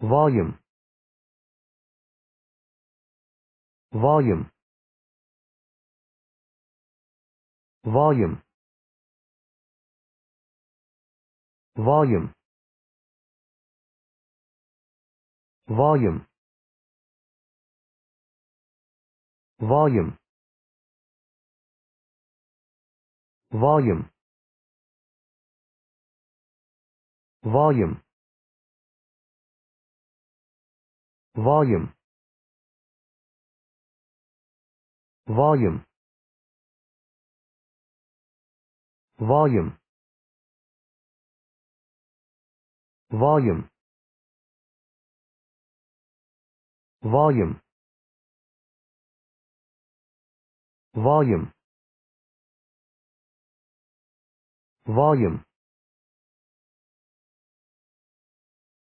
volume volume volume volume volume volume volume volume volume volume volume volume volume volume volume